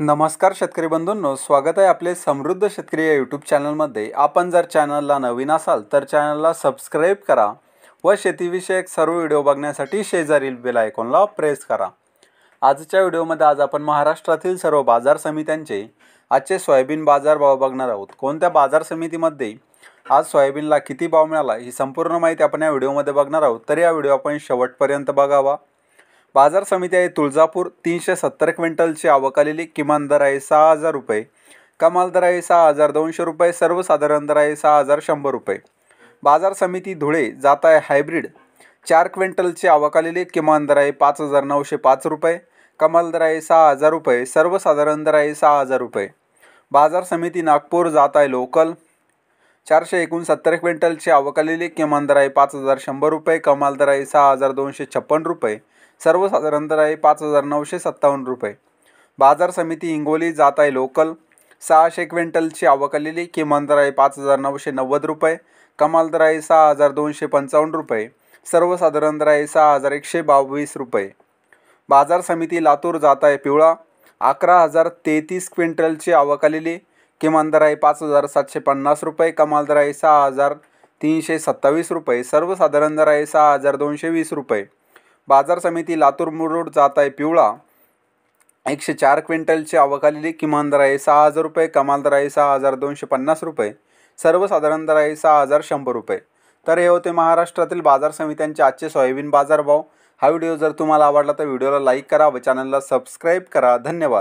नमस्कार शेतकरी बंधूंनो स्वागत आहे आपले समृद्ध शेतकरी या यूट्यूब चॅनलमध्ये आपण जर चॅनलला नवीन असाल तर चॅनलला सबस्क्राईब करा व शेतीविषयक सर्व व्हिडिओ बघण्यासाठी शेजारील बेल आयकॉनला प्रेस करा आजच्या व्हिडिओमध्ये आज आपण महाराष्ट्रातील सर्व बाजार समित्यांचे आजचे सोयाबीन बाजार भाव बघणार आहोत कोणत्या बाजार समितीमध्ये आज सोयाबीनला किती भाव मिळाला ही संपूर्ण माहिती आपण या व्हिडिओमध्ये बघणार आहोत तर या व्हिडिओ आपण शेवटपर्यंत बघावा बाजार समिती आहे तुळजापूर तीनशे सत्तर क्विंटलची आवक आलेली किमान दर आहे सहा हजार रुपये कमाल दर आहे सहा हजार दोनशे रुपये सर्वसाधारण दर आहे सहा हजार शंभर रुपये बाजार समिती धुळे जात आहे हायब्रिड चार क्विंटलची आवक आलेली किमान दर आहे पाच हजार नऊशे पाच रुपये कमाल दर आहे सहा हजार रुपये सर्वसाधारण दर आहे सहा हजार रुपये बाजार समिती नागपूर जात आहे लोकल चारशे एकोणसत्तर क्विंटलची अवकालेली किमान दर आहे पाच हजार शंभर रुपये कमाल दर आहे सहा हजार दोनशे छप्पन रुपये सर्वसाधारण दर आहे पाच हजार नऊशे सत्तावन्न रुपये बाजार समिती हिंगोली जात आहे लोकल सहाशे क्विंटलची आवकलेली किमान दर आहे पाच हजार नऊशे नव्वद रुपये कमाल दर आहे सहा हजार दोनशे पंचावन्न रुपये सर्वसाधारण दर आहे सहा हजार एकशे बावीस रुपये बाजार समिती लातूर जात आहे पिवळा अकरा हजार तेहतीस क्विंटलची आवकालेली किमान दर आहे पाच हजार सातशे पन्नास रुपये कमाल दर आहे सहा हजार तीनशे सत्तावीस रुपये सर्वसाधारण दर आहे सहा हजार दोनशे वीस रुपये बाजार समिती लातूर मुरुड जात आहे पिवळा एकशे चार क्विंटलची आवकालेली किमान दर आहे सहा हजार रुपये कमाल दर आहे सहा हजार दोनशे पन्नास रुपये सर्वसाधारण दर आहे सहा हजार शंभर रुपये तर हे होते महाराष्ट्रातील बाजार समित्यांचे आजचे सोयाबीन बाजारभाव हा व्हिडिओ जर तुम्हाला आवडला तर व्हिडिओला लाईक करा व चॅनलला सबस्क्राईब करा धन्यवाद